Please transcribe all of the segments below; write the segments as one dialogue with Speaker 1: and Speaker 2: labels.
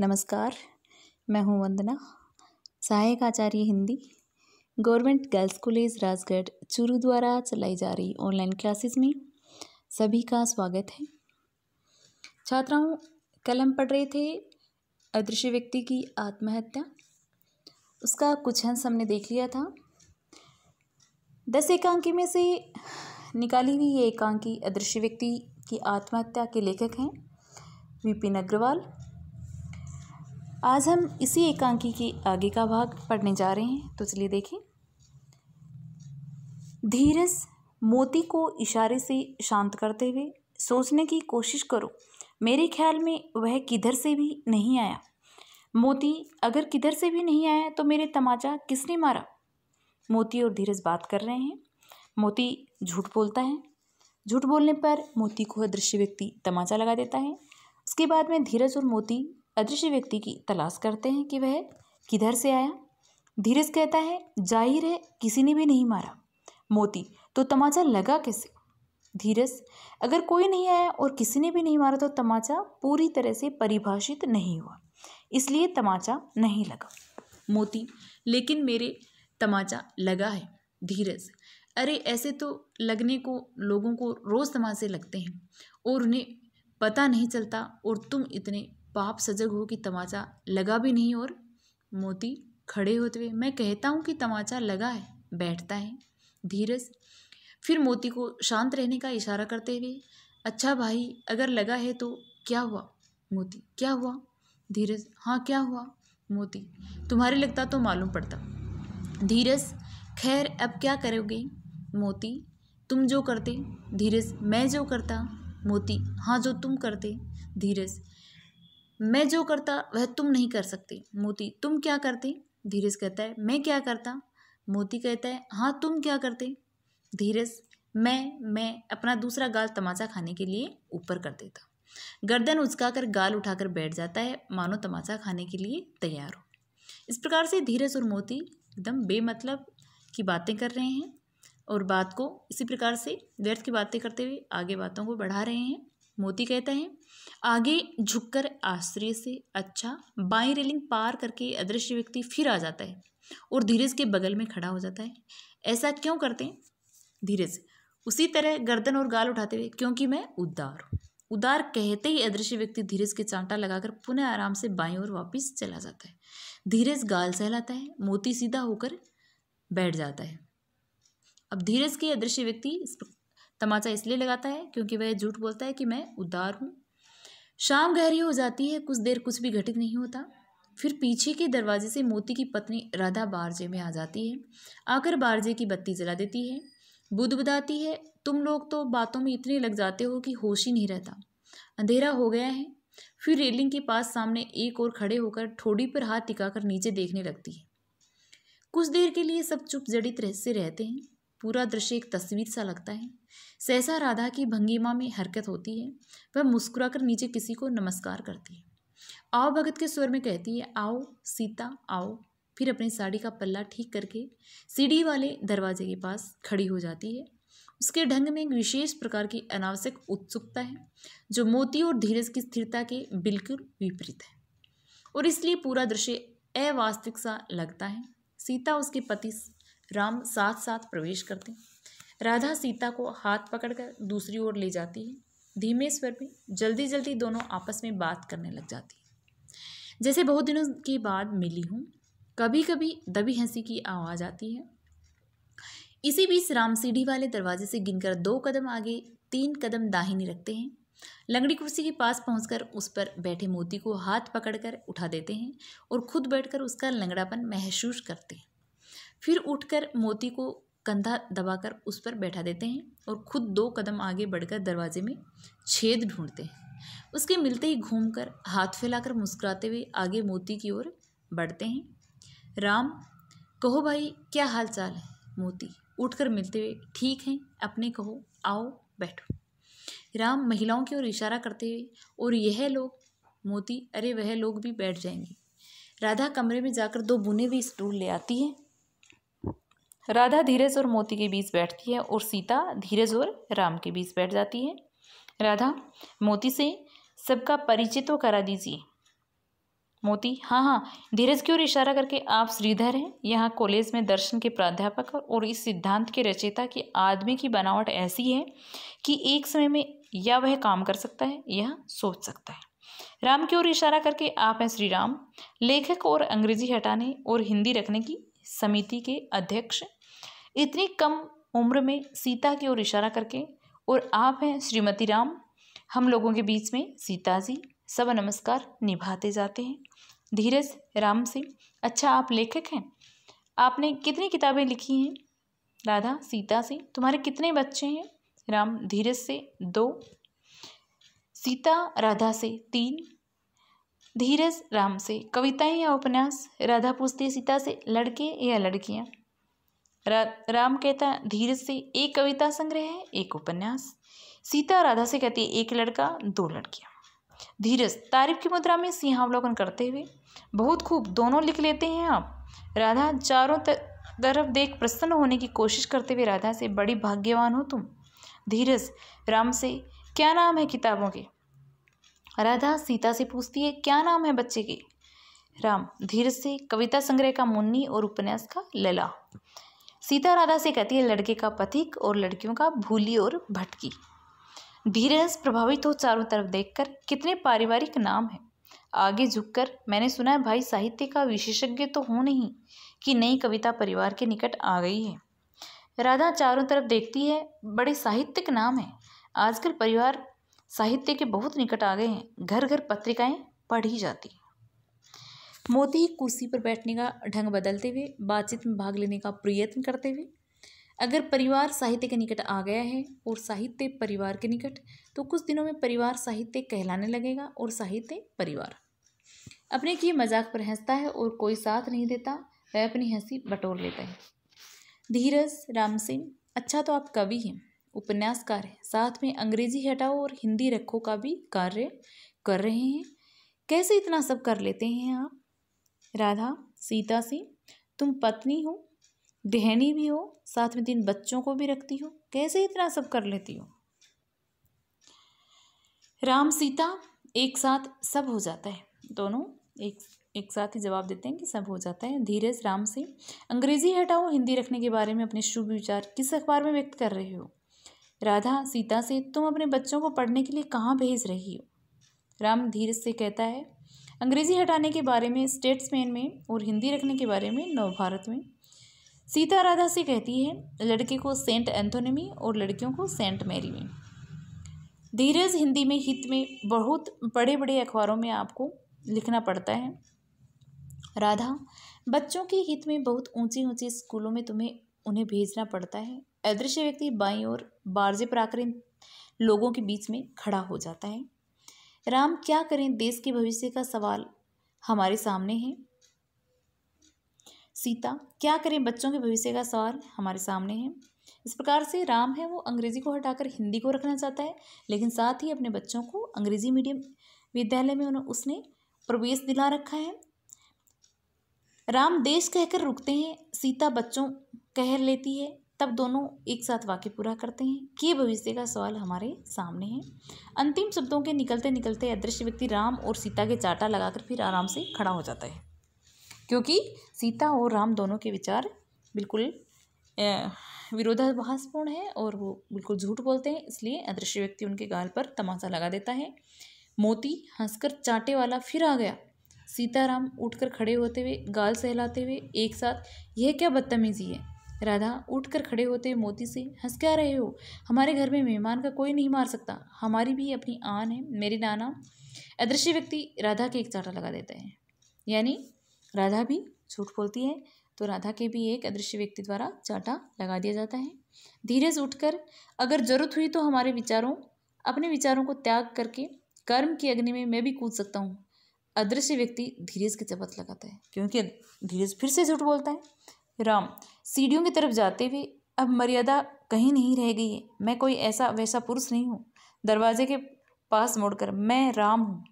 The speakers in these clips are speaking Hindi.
Speaker 1: नमस्कार मैं हूँ वंदना सहायक आचार्य Hindi government girls college Rajgarh Churu द्वारा चलाई जा रही ऑनलाइन क्लासेस में सभी का स्वागत है छात्राओं कल हम पढ़ रहे थे अदृश्य व्यक्ति की आत्महत्या उसका कुछ अंश हमने देख लिया था दस एकांकी में से निकाली हुई ये एकांकी अदृश्य व्यक्ति की आत्महत्या के लेखक हैं विपिन अग्रवाल आज हम इसी एकांकी की आगे का भाग पढ़ने जा रहे हैं तो चलिए देखें धीरज मोती को इशारे से शांत करते हुए सोचने की कोशिश करो मेरे ख्याल में वह किधर से भी नहीं आया मोती अगर किधर से भी नहीं आया तो मेरे तमाचा किसने मारा मोती और धीरज बात कर रहे हैं मोती झूठ बोलता है झूठ बोलने पर मोती को अदृश्य व्यक्ति तमाचा लगा देता है उसके बाद में धीरज और मोती अदृश्य व्यक्ति की तलाश करते हैं कि वह किधर से आया धीरज कहता है जाहिर है किसी ने भी नहीं मारा मोती तो तमाचा लगा कैसे धीरज अगर कोई नहीं आया और किसी ने भी नहीं मारा तो तमाचा पूरी तरह से परिभाषित नहीं हुआ इसलिए तमाचा नहीं लगा मोती लेकिन मेरे तमाचा लगा है धीरज अरे ऐसे तो लगने को लोगों को रोज़ तमाचे लगते हैं और उन्हें पता नहीं चलता और तुम इतने पाप सजग हो कि तमाचा लगा भी नहीं और मोती खड़े होते हुए मैं कहता हूँ कि तमाचा लगा है बैठता है धीरज फिर मोती को शांत रहने का इशारा करते हुए अच्छा भाई अगर लगा है तो क्या हुआ मोती क्या हुआ धीरज हाँ क्या हुआ मोती तुम्हारे लगता तो मालूम पड़ता धीरज खैर अब क्या करोगे मोती तुम जो करते धीरज मैं जो करता मोती हाँ जो तुम करते धीरज मैं जो करता वह तुम नहीं कर सकते मोती तुम क्या करते धीरज कहता है मैं क्या करता मोती कहता है हाँ तुम क्या करते धीरज मैं मैं अपना दूसरा गाल तमाचा खाने के लिए ऊपर कर देता गर्दन उचकाकर गाल उठाकर बैठ जाता है मानो तमाचा खाने के लिए तैयार हो इस प्रकार से धीरज और मोती एकदम बेमतलब की बातें कर रहे हैं और बात को इसी प्रकार से व्यर्थ की बातें करते हुए आगे बातों को बढ़ा रहे हैं मोती कहता है आगे झुककर आश्चर्य से अच्छा बाई रेलिंग पार करके अदृश्य व्यक्ति फिर आ जाता है और धीरज के बगल में खड़ा हो जाता है ऐसा क्यों करते हैं धीरज उसी तरह गर्दन और गाल उठाते हुए क्योंकि मैं उदार हूँ उदार कहते ही अदृश्य व्यक्ति धीरज के चांटा लगाकर पुनः आराम से बाई और वापस चला जाता है धीरज गाल सहलाता है मोती सीधा होकर बैठ जाता है अब धीरज के अदृश्य व्यक्ति तमाचा इसलिए लगाता है क्योंकि वह झूठ बोलता है कि मैं उदार हूँ शाम गहरी हो जाती है कुछ देर कुछ भी घटित नहीं होता फिर पीछे के दरवाजे से मोती की पत्नी राधा बारजे में आ जाती है आकर बारजे की बत्ती जला देती है बुद बुदाती है तुम लोग तो बातों में इतने लग जाते हो कि होश ही नहीं रहता अंधेरा हो गया है फिर रेलिंग के पास सामने एक और खड़े होकर ठोड़ी पर हाथ टिकाकर नीचे देखने लगती है कुछ देर के लिए सब चुप जड़ित से रहते हैं पूरा दृश्य एक तस्वीर सा लगता है सहसा राधा की भंगिमा में हरकत होती है वह मुस्कुराकर नीचे किसी को नमस्कार करती है आओ भगत के स्वर में कहती है आओ सीता आओ फिर अपनी साड़ी का पल्ला ठीक करके सीढ़ी वाले दरवाजे के पास खड़ी हो जाती है उसके ढंग में एक विशेष प्रकार की अनावश्यक उत्सुकता है जो मोती और धीरज की स्थिरता के बिल्कुल विपरीत है और इसलिए पूरा दृश्य अवास्तविक सा लगता है सीता उसके पति राम साथ साथ प्रवेश करते हैं राधा सीता को हाथ पकड़कर दूसरी ओर ले जाती है धीमे स्वर में जल्दी जल्दी दोनों आपस में बात करने लग जाती है जैसे बहुत दिनों के बाद मिली हूँ कभी कभी दबी हंसी की आवाज़ आती है इसी बीच राम सीढ़ी वाले दरवाजे से गिनकर दो कदम आगे तीन कदम दाहिनी रखते हैं लंगड़ी कुर्सी के पास पहुंचकर उस पर बैठे मोती को हाथ पकड़कर उठा देते हैं और खुद बैठकर उसका लंगड़ापन महसूस करते हैं फिर उठकर मोती को कंधा दबाकर उस पर बैठा देते हैं और खुद दो कदम आगे बढ़कर दरवाजे में छेद ढूंढते हैं उसके मिलते ही घूमकर हाथ फैलाकर मुस्कुराते हुए आगे मोती की ओर बढ़ते हैं राम कहो भाई क्या हाल चाल है मोती उठकर मिलते हुए ठीक हैं अपने कहो आओ बैठो राम महिलाओं की ओर इशारा करते हुए और यह लोग मोती अरे वह लोग भी बैठ जाएंगे राधा कमरे में जाकर दो बुने हुए स्टूल ले आती है राधा धीरज और मोती के बीच बैठती है और सीता धीरज और राम के बीच बैठ जाती है राधा मोती से सबका परिचय तो करा दीजिए मोती हाँ हाँ धीरज की ओर इशारा करके आप श्रीधर हैं यहाँ कॉलेज में दर्शन के प्राध्यापक और इस सिद्धांत के रचयिता कि आदमी की बनावट ऐसी है कि एक समय में या वह काम कर सकता है या सोच सकता है राम की ओर इशारा करके आप हैं श्री राम लेखक और अंग्रेजी हटाने और हिंदी रखने की समिति के अध्यक्ष इतनी कम उम्र में सीता की ओर इशारा करके और आप हैं श्रीमती राम हम लोगों के बीच में सीता जी सब नमस्कार निभाते जाते हैं धीरज राम सिंह अच्छा आप लेखक हैं आपने कितनी किताबें लिखी हैं राधा सीता सिंह तुम्हारे कितने बच्चे हैं राम धीरज से दो सीता राधा से तीन धीरज राम से कविताएं या उपन्यास राधा पूछती सीता से लड़के या लड़कियां राम कहता धीरज से एक कविता संग्रह है एक उपन्यास सीता राधा से कहती है एक लड़का दो लड़कियाँ धीरज तारीफ की मुद्रा में सिंहावलोकन करते हुए बहुत खूब दोनों लिख लेते हैं आप राधा चारों तरफ देख प्रसन्न होने की कोशिश करते हुए राधा से बड़ी भाग्यवान हो तुम धीरज राम से क्या नाम है किताबों के राधा सीता से पूछती है क्या नाम है बच्चे के राम धीरज से कविता संग्रह का मुन्नी और उपन्यास का लला सीता राधा से कहती है लड़के का पथिक और लड़कियों का भूली और भटकी धीरज प्रभावित हो चारों तरफ देखकर कितने पारिवारिक नाम हैं आगे झुककर मैंने सुना है भाई साहित्य का विशेषज्ञ तो हो नहीं कि नई कविता परिवार के निकट आ गई है राधा चारों तरफ देखती है बड़े साहित्यिक नाम हैं आजकल परिवार साहित्य के बहुत निकट आ गए हैं घर घर पत्रिकाएं पढ़ी जाती हैं मोती कुर्सी पर बैठने का ढंग बदलते हुए बातचीत में भाग लेने का प्रयत्न करते हुए अगर परिवार साहित्य के निकट आ गया है और साहित्य परिवार के निकट तो कुछ दिनों में परिवार साहित्य कहलाने लगेगा और साहित्य परिवार अपने की मजाक पर हंसता है और कोई साथ नहीं देता वह अपनी हंसी बटोर लेता है धीरज राम सिंह अच्छा तो आप कवि हैं उपन्यासकार हैं साथ में अंग्रेजी हटाओ और हिंदी रखो का भी कार्य कर रहे हैं कैसे इतना सब कर लेते हैं आप राधा सीता सी तुम पत्नी हो गहनी भी हो साथ में तीन बच्चों को भी रखती हो कैसे इतना सब कर लेती हो राम सीता एक साथ सब हो जाता है दोनों एक एक साथ ही जवाब देते हैं कि सब हो जाता है धीरज राम सिंह अंग्रेजी हटाओ हिंदी रखने के बारे में अपने शुभ विचार किस अखबार में व्यक्त कर रहे हो राधा सीता से तुम अपने बच्चों को पढ़ने के लिए कहाँ भेज रही हो राम धीरज से कहता है अंग्रेजी हटाने के बारे में स्टेट्समैन में और हिंदी रखने के बारे में नवभारत में सीता राधा से कहती है लड़के को सेंट एंथोनमी और लड़कियों को सेंट मैरी में धीरज हिंदी में हित में बहुत बड़े बड़े अखबारों में आपको लिखना पड़ता है राधा बच्चों के हित में बहुत ऊंची ऊंची स्कूलों में तुम्हें उन्हें भेजना पड़ता है अदृश्य व्यक्ति बाई और बारजे प्राकृत लोगों के बीच में खड़ा हो जाता है राम क्या करें देश के भविष्य का सवाल हमारे सामने है सीता क्या करें बच्चों के भविष्य का सवाल हमारे सामने है इस प्रकार से राम है वो अंग्रेजी को हटाकर हिंदी को रखना चाहता है लेकिन साथ ही अपने बच्चों को अंग्रेजी मीडियम विद्यालय में उन्हें उसने प्रवेश दिला रखा है राम देश कहकर रुकते हैं सीता बच्चों कह लेती है तब दोनों एक साथ वाक्य पूरा करते हैं कि भविष्य का सवाल हमारे सामने है अंतिम शब्दों के निकलते निकलते अदृश्य व्यक्ति राम और सीता के चाटा लगाकर फिर आराम से खड़ा हो जाता है क्योंकि सीता और राम दोनों के विचार बिल्कुल विरोधाभासपूर्ण है और वो बिल्कुल झूठ बोलते हैं इसलिए अदृश्य व्यक्ति उनके गाल पर तमाशा लगा देता है मोती हंसकर चाटे वाला फिर आ गया सीताराम उठकर खड़े होते हुए गाल सहलाते हुए एक साथ यह क्या बदतमीजी है राधा उठकर खड़े होते मोती से हंस क्या रहे हो हमारे घर में मेहमान का कोई नहीं मार सकता हमारी भी अपनी आन है मेरे नाना अदृश्य व्यक्ति राधा के एक चाटा लगा देता है यानी राधा भी झूठ बोलती है तो राधा के भी एक अदृश्य व्यक्ति द्वारा चाटा लगा दिया जाता है धीरे से उठकर अगर जरूरत हुई तो हमारे विचारों अपने विचारों को त्याग करके कर्म की अग्नि में मैं भी कूद सकता हूँ अदृश्य व्यक्ति धीरेज की चपत लगाता है क्योंकि धीरेज फिर से झूठ बोलता है राम सीढ़ियों की तरफ जाते हुए अब मर्यादा कहीं नहीं रह गई है मैं कोई ऐसा वैसा पुरुष नहीं हूँ दरवाजे के पास मुड़कर मैं राम हूँ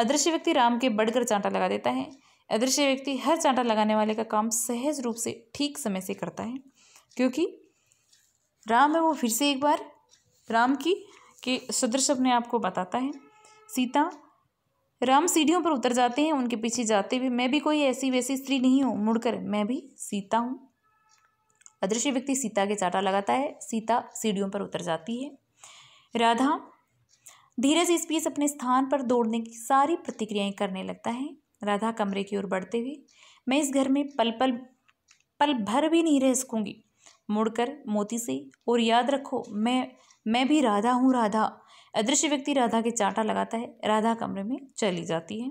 Speaker 1: अदृश्य व्यक्ति राम के बढ़कर चांटा लगा देता है अदृश्य व्यक्ति हर चांटा लगाने वाले का काम सहज रूप से ठीक समय से करता है क्योंकि राम है वो फिर से एक बार राम की के सदृश अपने आप को बताता है सीता राम सीढ़ियों पर उतर जाते हैं उनके पीछे जाते हुए मैं भी कोई ऐसी वैसी स्त्री नहीं हूँ मुड़कर मैं भी सीता हूँ अदृश्य व्यक्ति सीता के चाटा लगाता है सीता सीढ़ियों पर उतर जाती है राधा धीरज इस बीच अपने स्थान पर दौड़ने की सारी प्रतिक्रियाएं करने लगता है राधा कमरे की ओर बढ़ते हुए मैं इस घर में पल पल पल भर भी नहीं रह सकूंगी मुड़कर मोती से और याद रखो मैं मैं भी राधा हूँ राधा अदृश्य व्यक्ति राधा के चाटा लगाता है राधा कमरे में चली जाती है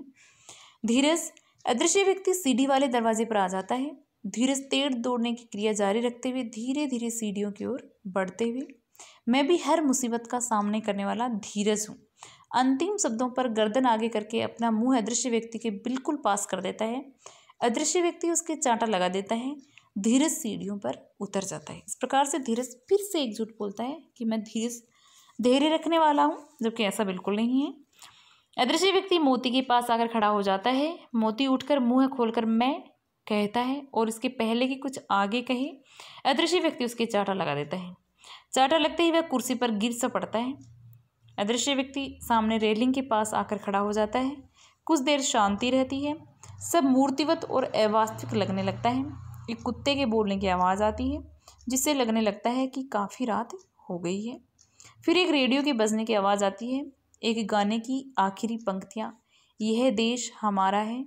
Speaker 1: धीरज अदृश्य व्यक्ति सीढ़ी वाले दरवाजे पर आ जाता है धीरे तेज दौड़ने की क्रिया जारी रखते हुए धीरे धीरे सीढ़ियों की ओर बढ़ते हुए मैं भी हर मुसीबत का सामने करने वाला धीरज हूँ अंतिम शब्दों पर गर्दन आगे करके अपना मुंह अदृश्य व्यक्ति के बिल्कुल पास कर देता है अदृश्य व्यक्ति उसके चांटा लगा देता है धीरज सीढ़ियों पर उतर जाता है इस प्रकार से धीरज फिर से एकजुट बोलता है कि मैं धीरज धैर्य रखने वाला हूँ जबकि ऐसा बिल्कुल नहीं है अदृश्य व्यक्ति मोती के पास आकर खड़ा हो जाता है मोती उठकर मुंह खोलकर मैं कहता है और इसके पहले की कुछ आगे कहे अदृश्य व्यक्ति उसके चाटा लगा देता है चाटा लगते ही वह कुर्सी पर गिर सा पड़ता है अदृश्य व्यक्ति सामने रेलिंग के पास आकर खड़ा हो जाता है कुछ देर शांति रहती है सब मूर्तिवत और अवास्तविक लगने लगता है एक कुत्ते के बोलने की आवाज़ आती है जिससे लगने लगता है कि काफ़ी रात हो गई है फिर एक रेडियो के बजने की आवाज़ आती है एक गाने की आखिरी पंक्तियाँ यह देश हमारा है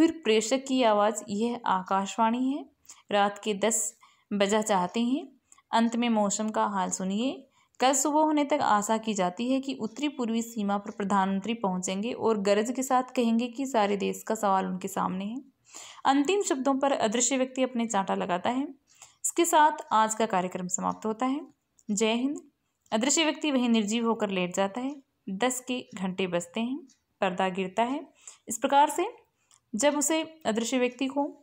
Speaker 1: फिर प्रेषक की आवाज़ यह आकाशवाणी है रात के दस बजा चाहते हैं अंत में मौसम का हाल सुनिए कल सुबह होने तक आशा की जाती है कि उत्तरी पूर्वी सीमा पर प्रधानमंत्री पहुंचेंगे और गरज के साथ कहेंगे कि सारे देश का सवाल उनके सामने है अंतिम शब्दों पर अदृश्य व्यक्ति अपने चांटा लगाता है इसके साथ आज का कार्यक्रम समाप्त होता है जय हिंद अदृश्य व्यक्ति वहीं निर्जीव होकर लेट जाता है दस के घंटे बजते हैं पर्दा गिरता है इस प्रकार से जब उसे अदृश्य व्यक्ति को